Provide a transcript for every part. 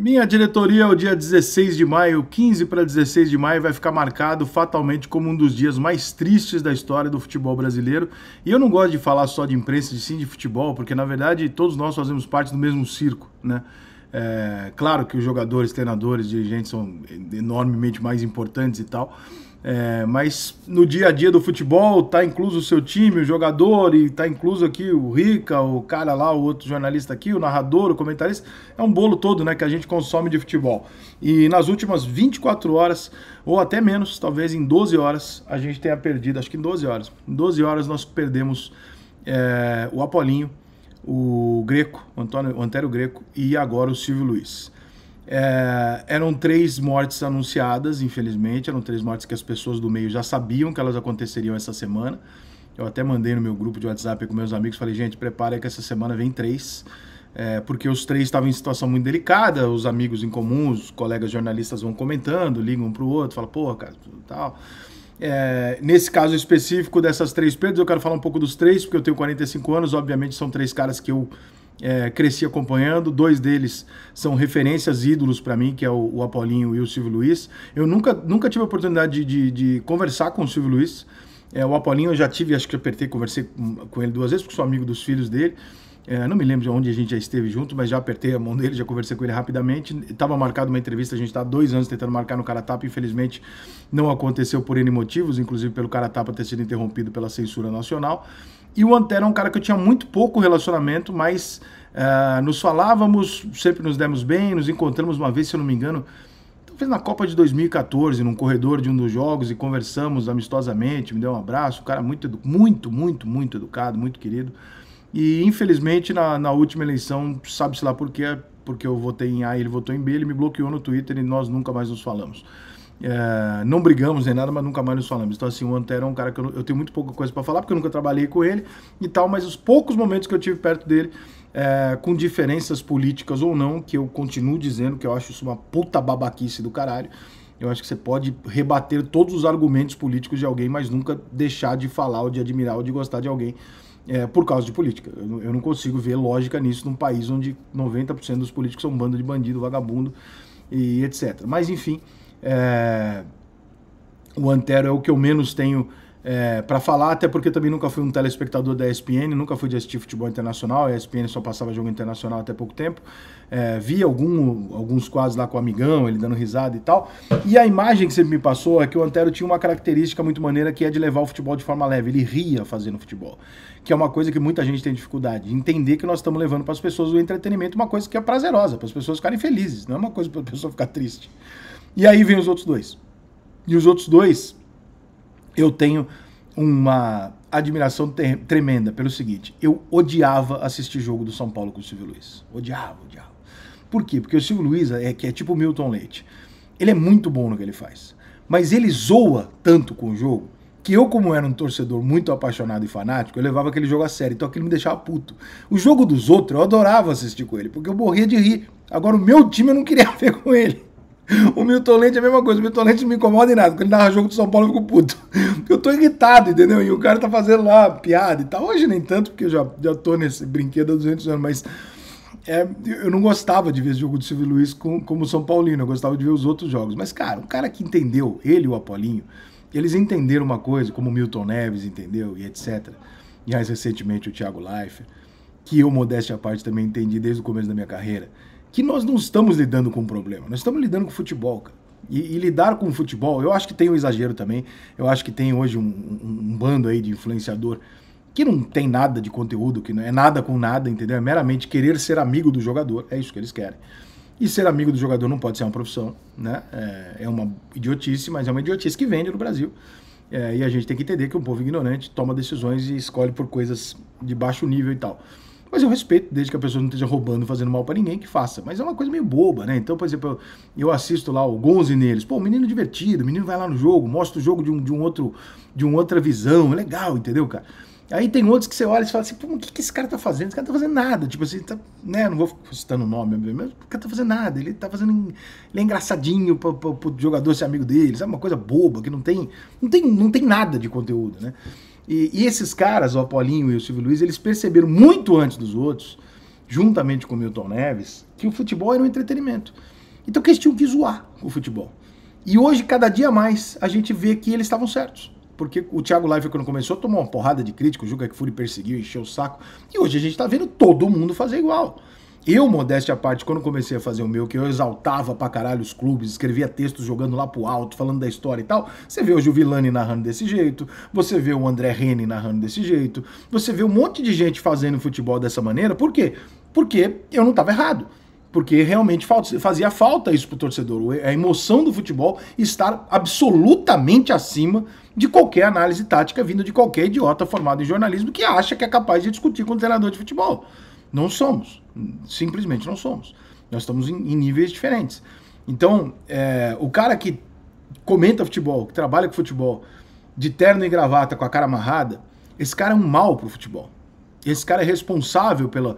Minha diretoria, o dia 16 de maio, 15 para 16 de maio, vai ficar marcado fatalmente como um dos dias mais tristes da história do futebol brasileiro. E eu não gosto de falar só de imprensa, de sim de futebol, porque na verdade todos nós fazemos parte do mesmo circo, né? É, claro que os jogadores, treinadores, dirigentes são enormemente mais importantes e tal, é, mas no dia a dia do futebol tá incluso o seu time, o jogador, e tá incluso aqui o Rica, o cara lá, o outro jornalista aqui, o narrador, o comentarista. É um bolo todo né, que a gente consome de futebol. E nas últimas 24 horas, ou até menos, talvez em 12 horas, a gente tenha perdido, acho que em 12 horas. Em 12 horas nós perdemos é, o Apolinho, o Greco, o Antônio, o Antero Greco e agora o Silvio Luiz. É, eram três mortes anunciadas, infelizmente, eram três mortes que as pessoas do meio já sabiam que elas aconteceriam essa semana. Eu até mandei no meu grupo de WhatsApp com meus amigos, falei, gente, prepare que essa semana vem três, é, porque os três estavam em situação muito delicada, os amigos em comum, os colegas jornalistas vão comentando, ligam um para o outro, falam, porra, cara, tal... É, nesse caso específico dessas três perdas, eu quero falar um pouco dos três, porque eu tenho 45 anos, obviamente são três caras que eu é, cresci acompanhando. Dois deles são referências, ídolos para mim, que é o, o, Apolinho e o Silvio Luiz. Eu nunca, nunca tive a oportunidade de, de, de conversar com o Silvio Luiz. É, o Apolinho eu já tive, acho que apertei, conversei com, com ele duas vezes, porque sou amigo dos filhos dele. É, não me lembro de onde a gente já esteve junto, mas já apertei a mão dele, já conversei com ele rapidamente. Estava marcado uma entrevista, a gente está dois anos tentando marcar no Caratapa, infelizmente não aconteceu por N motivos, inclusive pelo Caratapa ter sido interrompido pela censura nacional. E o Antero é um cara que eu tinha muito pouco relacionamento, mas uh, nos falávamos, sempre nos demos bem, nos encontramos uma vez, se eu não me engano, talvez na Copa de 2014, num corredor de um dos jogos, e conversamos amistosamente, me deu um abraço, um cara muito, muito, muito, muito educado, muito querido. E infelizmente na, na última eleição, sabe-se lá por quê, porque eu votei em A e ele votou em B, ele me bloqueou no Twitter e nós nunca mais nos falamos. É, não brigamos nem nada, mas nunca mais nos falamos. Então, assim, o Antero é um cara que eu, eu tenho muito pouca coisa para falar, porque eu nunca trabalhei com ele e tal, mas os poucos momentos que eu tive perto dele, é, com diferenças políticas ou não, que eu continuo dizendo que eu acho isso uma puta babaquice do caralho. Eu acho que você pode rebater todos os argumentos políticos de alguém, mas nunca deixar de falar ou de admirar ou de gostar de alguém é, por causa de política. Eu, eu não consigo ver lógica nisso num país onde 90% dos políticos são um bando de bandido, vagabundo e etc. Mas, enfim. É, o Antero é o que eu menos tenho é, para falar, até porque também nunca fui um telespectador da ESPN, nunca fui de assistir futebol internacional, a ESPN só passava jogo internacional até pouco tempo. É, vi algum, alguns quadros lá com o amigão, ele dando risada e tal. E a imagem que sempre me passou é que o Antero tinha uma característica muito maneira que é de levar o futebol de forma leve, ele ria fazendo futebol, que é uma coisa que muita gente tem dificuldade, entender que nós estamos levando para as pessoas o entretenimento, uma coisa que é prazerosa, para as pessoas ficarem felizes, não é uma coisa para a pessoa ficar triste. E aí vem os outros dois. E os outros dois, eu tenho uma admiração tremenda pelo seguinte: eu odiava assistir jogo do São Paulo com o Silvio Luiz. Odiava, odiava. Por quê? Porque o Silvio Luiz é que é tipo o Milton Leite. Ele é muito bom no que ele faz, mas ele zoa tanto com o jogo que eu, como era um torcedor muito apaixonado e fanático, eu levava aquele jogo a sério, então aquilo me deixava puto. O jogo dos outros eu adorava assistir com ele, porque eu morria de rir. Agora o meu time eu não queria ver com ele. O Milton Lente é a mesma coisa. O Milton Lente não me incomoda em nada. Quando ele narra jogo do São Paulo, eu fico puto. Eu tô irritado, entendeu? E o cara tá fazendo lá piada e tal. Hoje nem tanto, porque eu já, já tô nesse brinquedo há 200 anos, mas. É, eu não gostava de ver esse jogo do Silvio Luiz com, como São Paulino, eu gostava de ver os outros jogos. Mas, cara, um cara que entendeu, ele e o Apolinho, eles entenderam uma coisa, como o Milton Neves entendeu e etc. E mais recentemente o Thiago Leifert, que eu, modéstia à parte, também entendi desde o começo da minha carreira que nós não estamos lidando com o problema, nós estamos lidando com o futebol, cara. E, e, lidar com o futebol, eu acho que tem um exagero também. Eu acho que tem hoje um, um, um, bando aí de influenciador que não tem nada de conteúdo, que não é nada com nada, entendeu? É meramente querer ser amigo do jogador, é isso que eles querem. E ser amigo do jogador não pode ser uma profissão, né? É, é uma idiotice, mas é uma idiotice que vende no Brasil. É, e a gente tem que entender que um povo ignorante toma decisões e escolhe por coisas de baixo nível e tal. Mas eu respeito, desde que a pessoa não esteja roubando, fazendo mal para ninguém, que faça. Mas é uma coisa meio boba, né? Então, por exemplo, eu, eu assisto lá o Gonze neles. Pô, menino divertido, menino vai lá no jogo, mostra o jogo de um, de um outro, de uma outra visão. É legal, entendeu, cara? Aí tem outros que você olha e fala assim, pô, o que, que esse cara tá fazendo? Esse cara tá fazendo nada. Tipo assim, tá, né? Não vou citando o nome, mas o cara tá fazendo nada. Ele tá fazendo. Ele é engraçadinho pro, pro, pro jogador ser amigo dele, sabe? É uma coisa boba, que não tem. Não tem, não tem nada de conteúdo, né? E, e esses caras, o Apolinho e o Silvio Luiz, eles perceberam muito antes dos outros, juntamente com o Milton Neves, que o futebol era um entretenimento. Então que eles tinham que zoar o futebol. E hoje, cada dia mais, a gente vê que eles estavam certos. Porque o Thiago Leifert, quando começou, tomou uma porrada de críticos, o Juca Kfouri perseguiu, encheu o saco. E hoje a gente está vendo todo mundo fazer igual. Eu, modéstia à parte, quando comecei a fazer o meu, que eu exaltava pra caralho os clubes, escrevia textos jogando lá pro alto, falando da história e tal, você vê o Vilani narrando desse jeito, você vê o André Rene narrando desse jeito, você vê um monte de gente fazendo futebol dessa maneira, por quê? Porque eu não tava errado. Porque realmente fazia falta isso pro torcedor. A emoção do futebol estar absolutamente acima de qualquer análise tática vinda de qualquer idiota formado em jornalismo que acha que é capaz de discutir com o treinador de futebol. Não somos, simplesmente não somos. Nós estamos em, em níveis diferentes. Então, é, o cara que comenta futebol, que trabalha com futebol, de terno e gravata com a cara amarrada, esse cara é um mal para o futebol. Esse cara é responsável pela,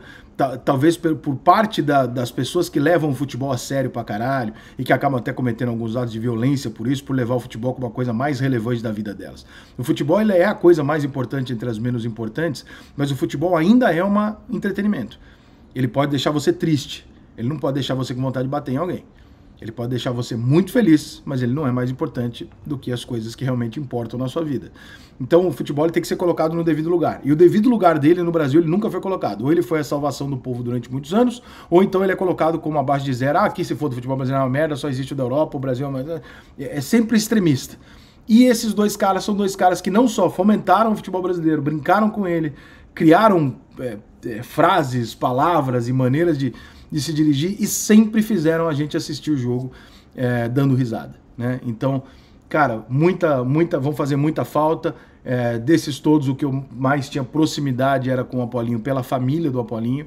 talvez por, parte da, das pessoas que levam o futebol a sério pra caralho e que acabam até cometendo alguns atos de violência por isso, por levar o futebol como a coisa mais relevante da vida delas. O futebol ele é a coisa mais importante entre as menos importantes, mas o futebol ainda é um entretenimento. Ele pode deixar você triste, ele não pode deixar você com vontade de bater em alguém. Ele pode deixar você muito feliz, mas ele não é mais importante do que as coisas que realmente importam na sua vida. Então o futebol tem que ser colocado no devido lugar. E o devido lugar dele no Brasil ele nunca foi colocado. Ou ele foi a salvação do povo durante muitos anos, ou então ele é colocado como abaixo de zero. Ah, aqui se for do futebol brasileiro é uma merda, só existe o da Europa, o Brasil é uma... É, é sempre extremista. E esses dois caras são dois caras que não só fomentaram o futebol brasileiro, brincaram com ele, criaram é, é, frases, palavras e maneiras de de se dirigir e sempre fizeram a gente assistir o jogo é, dando risada. Né? Então, cara, muita, muita, vão fazer muita falta. É, desses todos, o que eu mais tinha proximidade era com o Apolinho, pela família do Apolinho.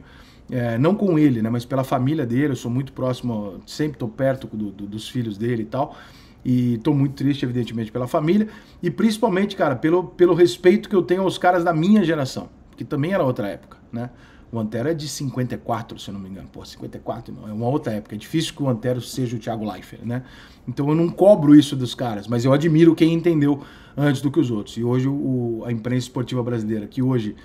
É, não com ele, né, mas pela família dele, eu sou muito próximo, sempre estou perto do, do, dos filhos dele e tal, e estou muito triste, evidentemente, pela família, e principalmente, cara, pelo, pelo respeito que eu tenho aos caras da minha geração, que também era outra época, né, o Antero é de 54, se eu não me engano. Pô, 54 não, é uma outra época. É difícil que o Antero seja o Thiago Leifert, né? Então eu não cobro isso dos caras, mas eu admiro quem entendeu antes do que os outros. E hoje o, a imprensa esportiva brasileira, que hoje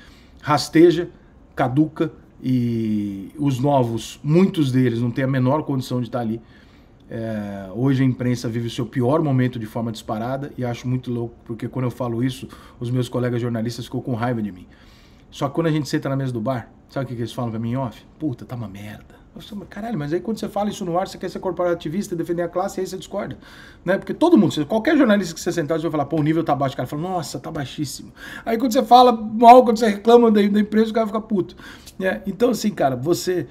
rasteja, caduca e os novos, muitos deles não têm a menor condição de estar ali. É, hoje a imprensa vive o seu pior momento de forma disparada e acho muito louco, porque quando eu falo isso, os meus colegas jornalistas ficam com raiva de mim. Só que quando a gente senta na mesa do bar, sabe o que, que eles falam pra mim off? Puta, tá uma merda. falo, caralho, mas aí quando você fala isso no ar, você quer ser corporativista, defender a classe, e aí você discorda. Né? Porque todo mundo, qualquer jornalista que você sentar, você vai falar, pô, o nível tá baixo. O cara fala, nossa, tá baixíssimo. Aí quando você fala mal, quando você reclama da, da empresa, o cara fica puto. Né? Então, assim, cara, você.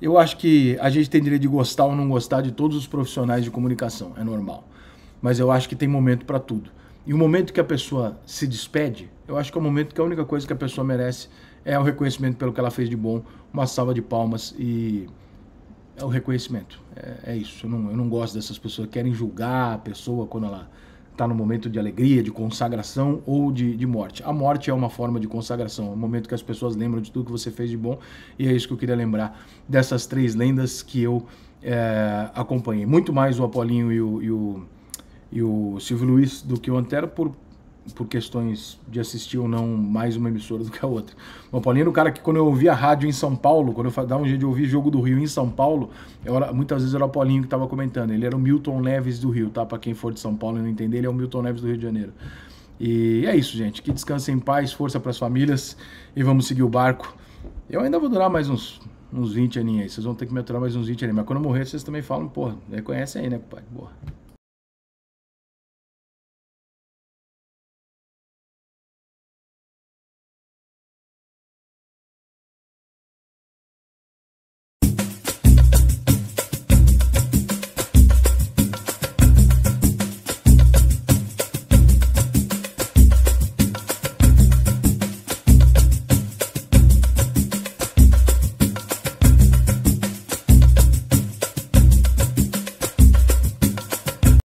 Eu acho que a gente tem direito de gostar ou não gostar de todos os profissionais de comunicação, é normal. Mas eu acho que tem momento para tudo. E o momento que a pessoa se despede, eu acho que é o momento que a única coisa que a pessoa merece é o reconhecimento pelo que ela fez de bom, uma salva de palmas e é o reconhecimento. É, é isso. Eu não, eu não gosto dessas pessoas que querem julgar a pessoa quando ela está no momento de alegria, de consagração ou de, de morte. A morte é uma forma de consagração, é um momento que as pessoas lembram de tudo que você fez de bom, e é isso que eu queria lembrar dessas três lendas que eu é, acompanhei. Muito mais o Apolinho e o, e o e o Silvio Luiz do que o Antero por, por questões de assistir ou não mais uma emissora do que a outra. O Paulinho é o cara que quando eu ouvia rádio em São Paulo, quando eu dava um jeito de ouvir Jogo do Rio em São Paulo, era, muitas vezes era o Paulinho que estava comentando. Ele era o Milton Neves do Rio, tá? Para quem for de São Paulo e não entender, ele é o Milton Neves do Rio de Janeiro. E é isso, gente. Que descansem em paz, força para as famílias e vamos seguir o barco. Eu ainda vou durar mais uns, uns 20 aninhos aí. Vocês vão ter que me aturar mais uns 20 aninhos. Mas quando eu morrer, vocês também falam, porra, reconhece aí, né, pai? Porra.